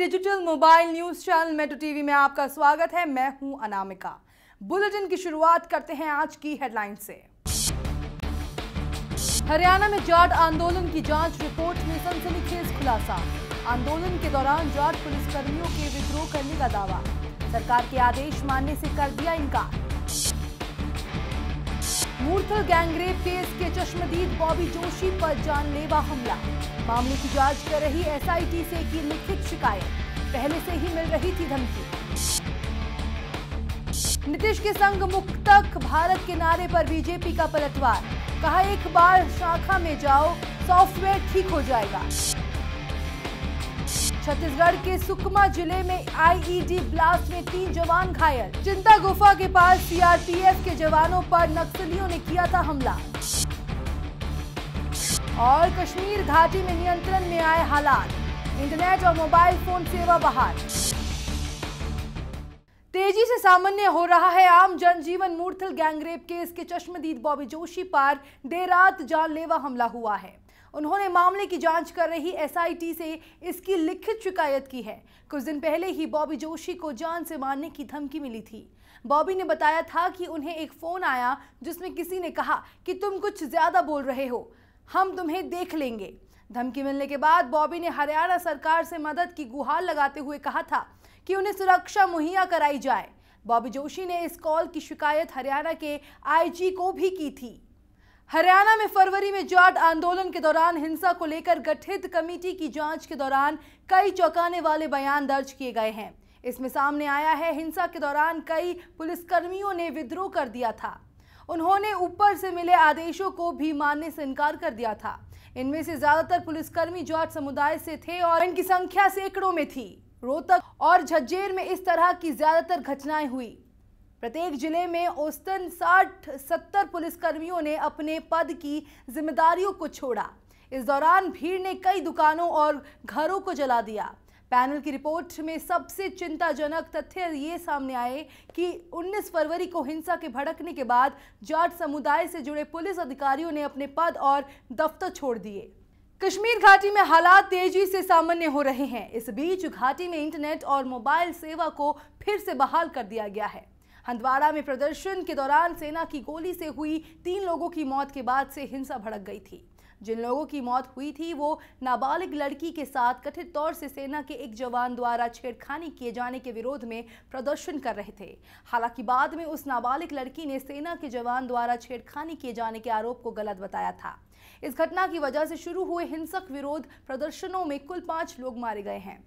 Digital mobile news channel मेटो TV में आपका स्वागत है मैं हूं अनामिका बुलेटिन की शुरुआत करते हैं आज की हेडलाइन से हरियाणा में जाट आंदोलन की जांच रिपोर्ट में सनसनीखेज खुलासा आंदोलन के दौरान जाट पुलिसकर्मियों के विद्रोह करने का दावा सरकार के आदेश मानने से कर दिया इनकार मूर्थल गैंगरेप केस के चश्मदीद बॉबी जोशी पर जानलेवा हमला मामले की जांच कर रही एसआईटी से की लिखित शिकायत पहले से ही मिल रही थी धमकी नीतीश के संग मुक्तक भारत के नारे पर बीजेपी का पलटवार कहा एक बार शाखा में जाओ सॉफ्टवेयर ठीक हो जाएगा छत्तीसगढ़ के सुकमा जिले में आईईडी e ब्लास्ट में तीन जवान घायल चिंता गुफा के पास सीआरपीएफ के जवानों पर नक्सलियों ने किया था हमला और कश्मीर घाटी में नियंत्रण में आए हालात इंटरनेट और मोबाइल फोन सेवा बहाल तेजी से सामान्य हो रहा है आम जनजीवन मूर्थल गैंगरेप केस के चश्मदीद बॉबी जोशी पर देर रात जानलेवा हमला हुआ है उन्होंने मामले की जांच कर रही एसआईटी से इसकी लिखित शिकायत की है कुछ दिन पहले ही बॉबी जोशी को जान से मारने की धमकी मिली थी बॉबी ने बताया था कि उन्हें एक फ़ोन आया जिसमें किसी ने कहा कि तुम कुछ ज़्यादा बोल रहे हो हम तुम्हें देख लेंगे धमकी मिलने के बाद बॉबी ने हरियाणा सरकार से मदद की गुहार लगाते हुए कहा था कि उन्हें सुरक्षा मुहैया कराई जाए बॉबी जोशी ने इस कॉल की शिकायत हरियाणा के आईजी को भी की थी हरियाणा में फरवरी में जाट आंदोलन के दौरान हिंसा को लेकर गठित कमेटी की जांच के दौरान कई चौंकाने वाले बयान दर्ज किए गए हैं इसमें सामने आया है हिंसा के दौरान कई पुलिसकर्मियों ने विद्रोह कर दिया था उन्होंने ऊपर से मिले आदेशों को भी मानने से इनकार कर दिया था इनमें से ज्यादातर पुलिसकर्मी जाट समुदाय से थे और इनकी संख्या सैकड़ों में थी रोहतक और झज्जेर में इस तरह की ज्यादातर घटनाएं हुई प्रत्येक जिले में औसतन 60-70 पुलिसकर्मियों ने अपने पद की जिम्मेदारियों को छोड़ा इस दौरान भीड़ ने कई दुकानों और घरों को जला दिया पैनल की रिपोर्ट में सबसे चिंताजनक तथ्य ये सामने आए कि 19 फरवरी को हिंसा के भड़कने के बाद जाट समुदाय से जुड़े पुलिस अधिकारियों ने अपने पद और दफ्तर छोड़ दिए कश्मीर घाटी में हालात तेजी से सामान्य हो रहे हैं इस बीच घाटी में इंटरनेट और मोबाइल सेवा को फिर से बहाल कर दिया गया है हंदवाड़ा में प्रदर्शन के दौरान सेना की गोली से हुई तीन लोगों की मौत के बाद से हिंसा भड़क गई थी जिन लोगों की मौत हुई थी वो नाबालिग लड़की के साथ कथित तौर से सेना के एक जवान द्वारा छेड़खानी किए जाने के विरोध में प्रदर्शन कर रहे थे हालांकि बाद में उस नाबालिग लड़की ने सेना के जवान द्वारा छेड़खानी किए जाने के आरोप को गलत बताया था इस घटना की वजह से शुरू हुए हिंसक विरोध प्रदर्शनों में कुल पांच लोग मारे गए हैं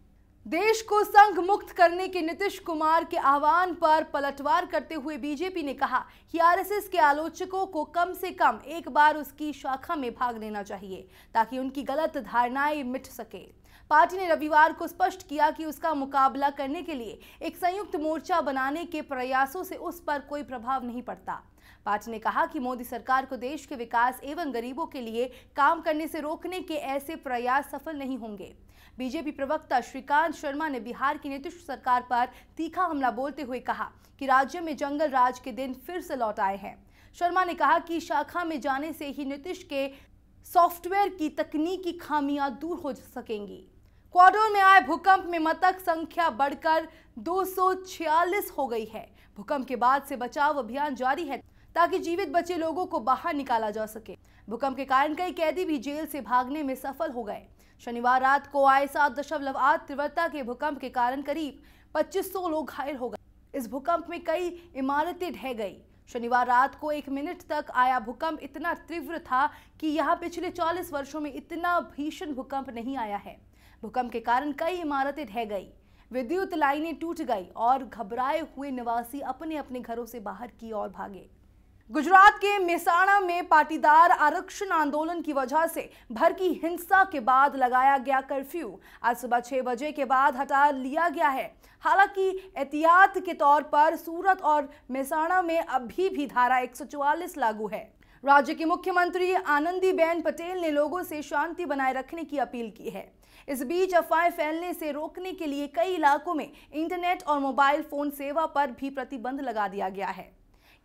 देश को संघ मुक्त करने के नीतीश कुमार के आह्वान पर पलटवार करते हुए बीजेपी ने कहा कि आरएसएस के आलोचकों को कम से कम एक बार उसकी शाखा में भाग लेना चाहिए ताकि उनकी गलत धारणाएं मिट सके पार्टी ने रविवार को स्पष्ट किया कि उसका मुकाबला करने के लिए एक संयुक्त मोर्चा बनाने के प्रयासों से उस पर कोई प्रभाव नहीं पड़ता पार्टी ने कहा कि मोदी सरकार को देश के विकास एवं गरीबों के लिए काम करने से रोकने के ऐसे प्रयास सफल नहीं होंगे बीजेपी प्रवक्ता श्रीकांत शर्मा ने बिहार की नीतीश सरकार पर तीखा हमला बोलते हुए कहा कि राज्य में जंगल राज के दिन फिर से लौट आए हैं शर्मा ने कहा कि शाखा में जाने से ही नीतीश के सॉफ्टवेयर की तकनीकी खामियां दूर हो सकेंगी क्वाडोर में आए भूकंप में मृतक संख्या बढ़कर 246 हो गई है भूकंप के बाद से बचाव अभियान जारी है ताकि जीवित बचे लोगों को बाहर निकाला जा सके भूकंप के कारण कई कैदी भी जेल से भागने में सफल हो गए शनिवार रात को आए सात दशमलव आठ तीव्रता के भूकंप के कारण करीब 2500 लोग घायल हो गए इस भूकंप में कई इमारतें ढह गई शनिवार रात को एक मिनट तक आया भूकंप इतना तीव्र था कि यहाँ पिछले 40 वर्षों में इतना भीषण भूकंप नहीं आया है भूकंप के कारण कई इमारतें ढह गई विद्युत लाइनें टूट गई और घबराए हुए निवासी अपने अपने घरों से बाहर की ओर भागे गुजरात के मेहसाणा में पाटीदार आरक्षण आंदोलन की वजह से भर की हिंसा के बाद लगाया गया कर्फ्यू आज सुबह छह बजे के बाद हटा लिया गया है हालांकि एहतियात के तौर पर सूरत और मेहसाणा में अभी भी धारा 144 लागू है राज्य के मुख्यमंत्री आनंदीबेन पटेल ने लोगों से शांति बनाए रखने की अपील की है इस बीच अफवाहें फैलने से रोकने के लिए कई इलाकों में इंटरनेट और मोबाइल फोन सेवा पर भी प्रतिबंध लगा दिया गया है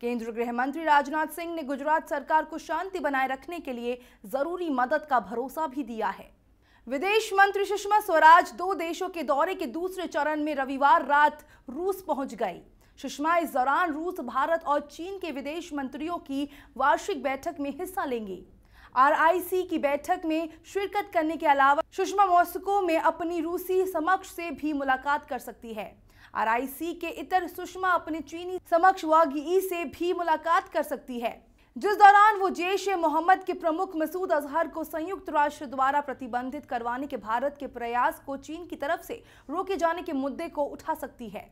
केंद्रीय गृह मंत्री राजनाथ सिंह ने गुजरात सरकार को शांति बनाए रखने के लिए जरूरी मदद का भरोसा भी दिया है विदेश मंत्री सुषमा स्वराज दो देशों के दौरे के दूसरे चरण में रविवार रात रूस पहुंच गई सुषमा इस दौरान रूस भारत और चीन के विदेश मंत्रियों की वार्षिक बैठक में हिस्सा लेंगे आरआईसी की बैठक में शिरकत करने के अलावा सुषमा मॉस्को में अपनी रूसी समक्ष से भी मुलाकात कर सकती है आर के इतर सुषमा अपने चीनी समक्ष वागी से भी मुलाकात कर सकती है जिस दौरान वो जैश ए मोहम्मद के प्रमुख मसूद अजहर को संयुक्त राष्ट्र द्वारा प्रतिबंधित करवाने के भारत के प्रयास को चीन की तरफ से रोके जाने के मुद्दे को उठा सकती है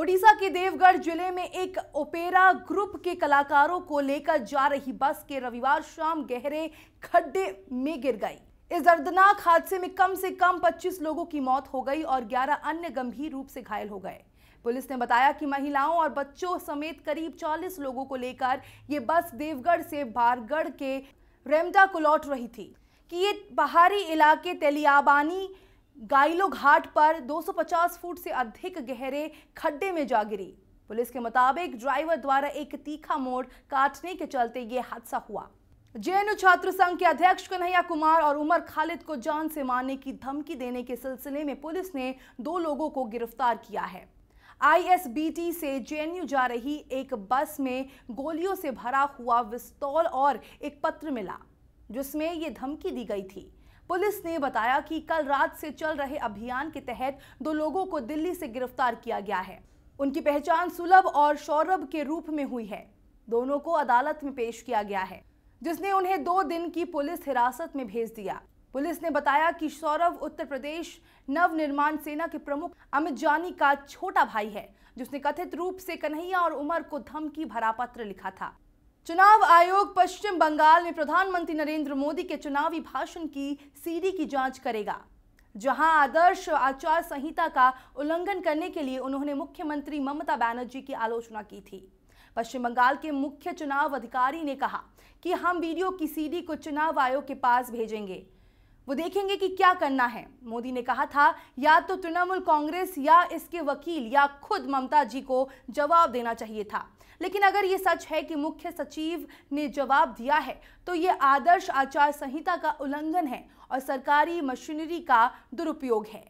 ओडिशा के देवगढ़ जिले में एक ओपेरा ग्रुप के कलाकारों को लेकर जा रही बस के रविवार शाम गहरे खड्डे में गिर गई इस दर्दनाक हादसे में कम से कम 25 लोगों की मौत हो गई और 11 अन्य गंभीर रूप से घायल हो गए पुलिस ने बताया कि महिलाओं और बच्चों समेत करीब 40 लोगों को लेकर ये बस देवगढ़ से बारगढ़ के रेमडा को लौट रही थी कि ये पहाड़ी इलाके तेलियाबानी गाइलो घाट पर 250 फुट से अधिक गहरे खड्डे में जा गिरी पुलिस के मुताबिक ड्राइवर द्वारा एक तीखा मोड़ काटने के चलते ये हादसा हुआ जेएनयू छात्र संघ के अध्यक्ष कन्हैया कुमार और उमर खालिद को जान से मारने की धमकी देने के सिलसिले में पुलिस ने दो लोगों को गिरफ्तार किया है आईएसबीटी से जेएनयू जा रही एक बस में गोलियों से भरा हुआ विस्तौल और एक पत्र मिला जिसमें ये धमकी दी गई थी पुलिस ने बताया कि कल रात से चल रहे अभियान के तहत दो लोगों को दिल्ली से गिरफ्तार किया गया है उनकी पहचान सुलभ और सौरभ के रूप में हुई है दोनों को अदालत में पेश किया गया है जिसने उन्हें दो दिन की पुलिस हिरासत में भेज दिया पुलिस ने बताया कि सौरभ उत्तर प्रदेश नव निर्माण सेना के प्रमुख अमित जानी का छोटा भाई है जिसने कथित रूप से कन्हैया और उमर को धमकी भरा पत्र लिखा था चुनाव आयोग पश्चिम बंगाल में प्रधानमंत्री नरेंद्र मोदी के चुनावी भाषण की सीडी की जांच करेगा जहां आदर्श आचार संहिता का उल्लंघन करने के लिए उन्होंने मुख्यमंत्री ममता बनर्जी की आलोचना की थी पश्चिम बंगाल के मुख्य चुनाव अधिकारी ने कहा कि हम वीडियो की सीडी को चुनाव आयोग के पास भेजेंगे वो देखेंगे कि क्या करना है मोदी ने कहा था या तो तृणमूल कांग्रेस या इसके वकील या खुद ममता जी को जवाब देना चाहिए था लेकिन अगर ये सच है कि मुख्य सचिव ने जवाब दिया है तो ये आदर्श आचार संहिता का उल्लंघन है और सरकारी मशीनरी का दुरुपयोग है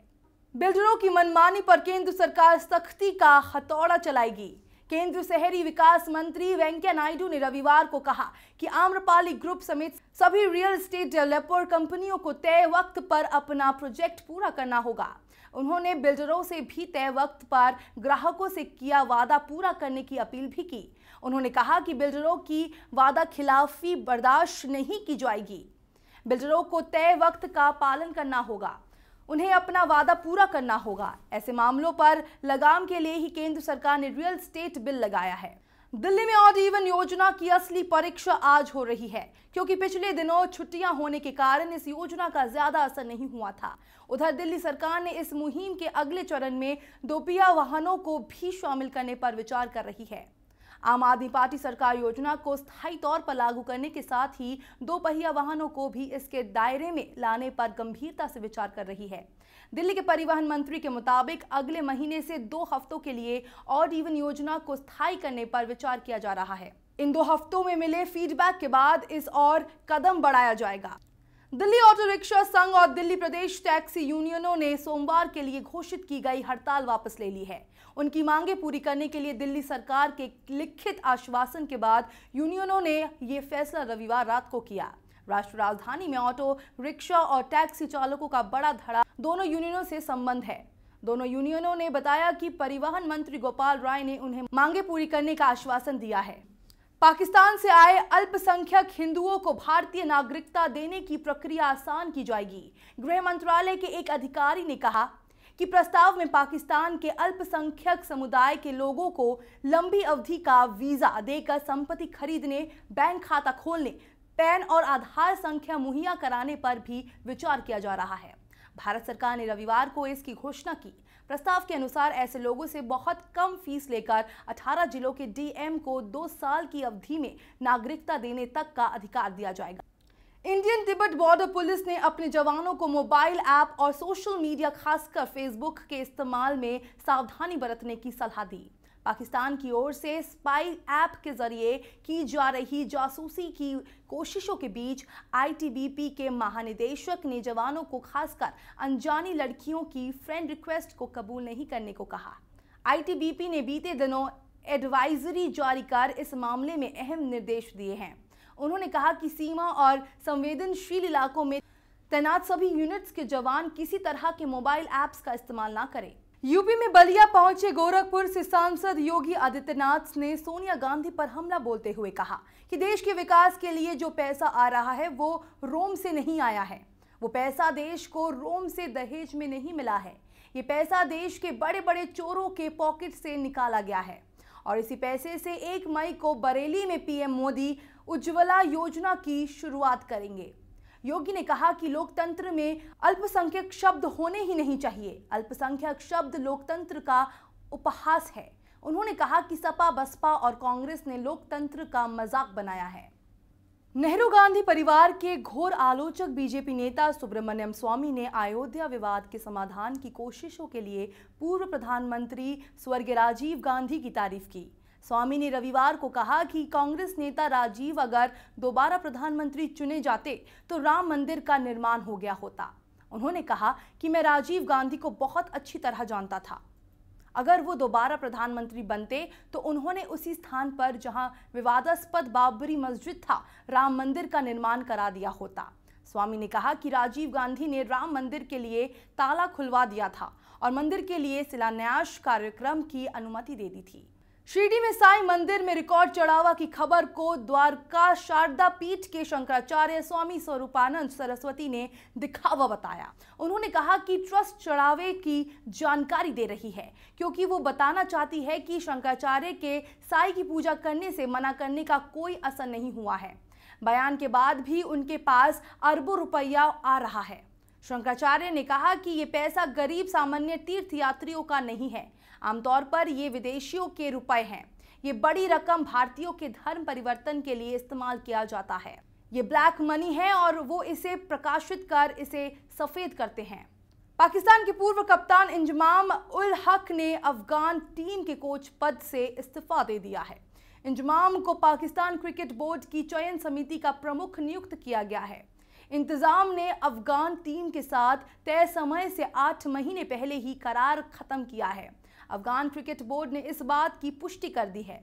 बिल्डरों की मनमानी पर केंद्र सरकार सख्ती का हथौड़ा चलाएगी केंद्रीय शहरी विकास मंत्री वेंकैया नायडू ने रविवार को कहा कि आम्रपाली ग्रुप समेत सभी रियल स्टेट डेवलपर कंपनियों को तय वक्त पर अपना प्रोजेक्ट पूरा करना होगा उन्होंने बिल्डरों से भी तय वक्त पर ग्राहकों से किया वादा पूरा करने की अपील भी की उन्होंने कहा कि बिल्डरों की वादा खिलाफी बर्दाश्त नहीं की जाएगी बिल्डरों को तय वक्त का पालन करना होगा उन्हें अपना वादा पूरा करना होगा ऐसे मामलों पर लगाम के लिए ही केंद्र सरकार ने रियल स्टेट बिल लगाया है दिल्ली में ऑड इवन योजना की असली परीक्षा आज हो रही है क्योंकि पिछले दिनों छुट्टियां होने के कारण इस योजना का ज्यादा असर नहीं हुआ था उधर दिल्ली सरकार ने इस मुहिम के अगले चरण में दोपहिया वाहनों को भी शामिल करने पर विचार कर रही है आम आदमी पार्टी सरकार योजना को स्थायी तौर पर लागू करने के साथ ही दो पहिया वाहनों को भी इसके दायरे में लाने पर गंभीरता से विचार कर रही है दिल्ली के परिवहन मंत्री के मुताबिक अगले महीने से दो हफ्तों के लिए और इवन योजना को स्थायी करने पर विचार किया जा रहा है इन दो हफ्तों में मिले फीडबैक के बाद इस और कदम बढ़ाया जाएगा दिल्ली ऑटो रिक्शा संघ और दिल्ली प्रदेश टैक्सी यूनियनों ने सोमवार के लिए घोषित की गई हड़ताल वापस ले ली है उनकी मांगे पूरी करने के लिए दिल्ली सरकार के लिखित आश्वासन के बाद यूनियनों ने यह फैसला रविवार रात को किया राष्ट्र राजधानी में ऑटो रिक्शा और टैक्सी चालकों का बड़ा धड़ा दोनों यूनियनों से संबंध है दोनों यूनियनों ने बताया कि परिवहन मंत्री गोपाल राय ने उन्हें मांगे पूरी करने का आश्वासन दिया है पाकिस्तान से आए अल्पसंख्यक हिंदुओं को भारतीय नागरिकता देने की प्रक्रिया आसान की जाएगी गृह मंत्रालय के एक अधिकारी ने कहा कि प्रस्ताव में पाकिस्तान के अल्पसंख्यक समुदाय के लोगों को लंबी अवधि का वीज़ा देकर संपत्ति खरीदने बैंक खाता खोलने पैन और आधार संख्या मुहैया कराने पर भी विचार किया जा रहा है भारत सरकार ने रविवार को इसकी घोषणा की प्रस्ताव के अनुसार ऐसे लोगों से बहुत कम फीस लेकर 18 जिलों के डीएम को दो साल की अवधि में नागरिकता देने तक का अधिकार दिया जाएगा इंडियन तिब्बत बॉर्डर पुलिस ने अपने जवानों को मोबाइल ऐप और सोशल मीडिया खासकर फेसबुक के इस्तेमाल में सावधानी बरतने की सलाह दी पाकिस्तान की ओर से स्पाई ऐप के जरिए की जा रही जासूसी की कोशिशों के बीच आईटीबीपी के महानिदेशक ने जवानों को खासकर अनजानी लड़कियों की फ्रेंड रिक्वेस्ट को कबूल नहीं करने को कहा आईटीबीपी ने बीते दिनों एडवाइजरी जारी कर इस मामले में अहम निर्देश दिए हैं उन्होंने कहा कि सीमा और संवेदनशील इलाकों में तैनात सभी यूनिट्स के जवान किसी तरह के मोबाइल ऐप्स का इस्तेमाल ना करें यूपी में बलिया पहुंचे गोरखपुर से सांसद योगी आदित्यनाथ ने सोनिया गांधी पर हमला बोलते हुए कहा कि देश के विकास के लिए जो पैसा आ रहा है वो रोम से नहीं आया है वो पैसा देश को रोम से दहेज में नहीं मिला है ये पैसा देश के बड़े बड़े चोरों के पॉकेट से निकाला गया है और इसी पैसे से एक मई को बरेली में पीएम मोदी उज्ज्वला योजना की शुरुआत करेंगे योगी ने कहा कि लोकतंत्र में अल्पसंख्यक शब्द होने ही नहीं चाहिए अल्पसंख्यक शब्द लोकतंत्र का उपहास है उन्होंने कहा कि सपा बसपा और कांग्रेस ने लोकतंत्र का मजाक बनाया है नेहरू गांधी परिवार के घोर आलोचक बीजेपी नेता सुब्रमण्यम स्वामी ने अयोध्या विवाद के समाधान की कोशिशों के लिए पूर्व प्रधानमंत्री स्वर्गीय राजीव गांधी की तारीफ की स्वामी ने रविवार को कहा कि कांग्रेस नेता राजीव अगर दोबारा प्रधानमंत्री चुने जाते तो राम मंदिर का निर्माण हो गया होता उन्होंने कहा कि मैं राजीव गांधी को बहुत अच्छी तरह जानता था अगर वो दोबारा प्रधानमंत्री बनते तो उन्होंने उसी स्थान पर जहां विवादास्पद बाबरी मस्जिद था राम मंदिर का निर्माण करा दिया होता स्वामी ने कहा कि राजीव गांधी ने राम मंदिर के लिए ताला खुलवा दिया था और मंदिर के लिए शिलान्यास कार्यक्रम की अनुमति दे दी थी शिरडी में साई मंदिर में रिकॉर्ड चढ़ावा की खबर को द्वारका शारदा पीठ के शंकराचार्य स्वामी स्वरूपानंद सरस्वती ने दिखावा बताया उन्होंने कहा कि ट्रस्ट चढ़ावे की जानकारी दे रही है क्योंकि वो बताना चाहती है कि शंकराचार्य के साई की पूजा करने से मना करने का कोई असर नहीं हुआ है बयान के बाद भी उनके पास अरबों रुपया आ रहा है शंकराचार्य ने कहा कि ये पैसा गरीब सामान्य तीर्थयात्रियों का नहीं है आमतौर पर ये विदेशियों के रुपए हैं ये बड़ी रकम भारतीयों के धर्म परिवर्तन के लिए इस्तेमाल किया जाता है ये ब्लैक मनी है और वो इसे प्रकाशित कर इसे सफ़ेद करते हैं पाकिस्तान के पूर्व कप्तान इंजमाम उल हक ने अफगान टीम के कोच पद से इस्तीफा दे दिया है इंजमाम को पाकिस्तान क्रिकेट बोर्ड की चयन समिति का प्रमुख नियुक्त किया गया है इंतज़ाम ने अफगान टीम के साथ तय समय से आठ महीने पहले ही करार ख़त्म किया है अफगान क्रिकेट बोर्ड ने इस बात की पुष्टि कर दी है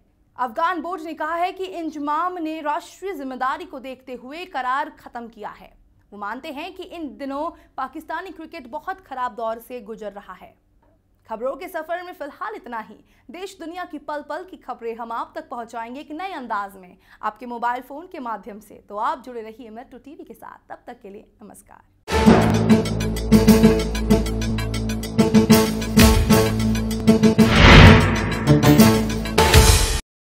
अफगान बोर्ड ने कहा है कि इंजमाम ने राष्ट्रीय जिम्मेदारी को देखते हुए करार खत्म किया है वो मानते हैं कि इन दिनों पाकिस्तानी क्रिकेट बहुत खराब दौर से गुजर रहा है खबरों के सफर में फिलहाल इतना ही देश दुनिया की पल पल की खबरें हम आप तक पहुंचाएंगे एक नए अंदाज में आपके मोबाइल फोन के माध्यम से तो आप जुड़े रहिए मेट्रो टीवी के साथ तब तक के लिए नमस्कार Thank you.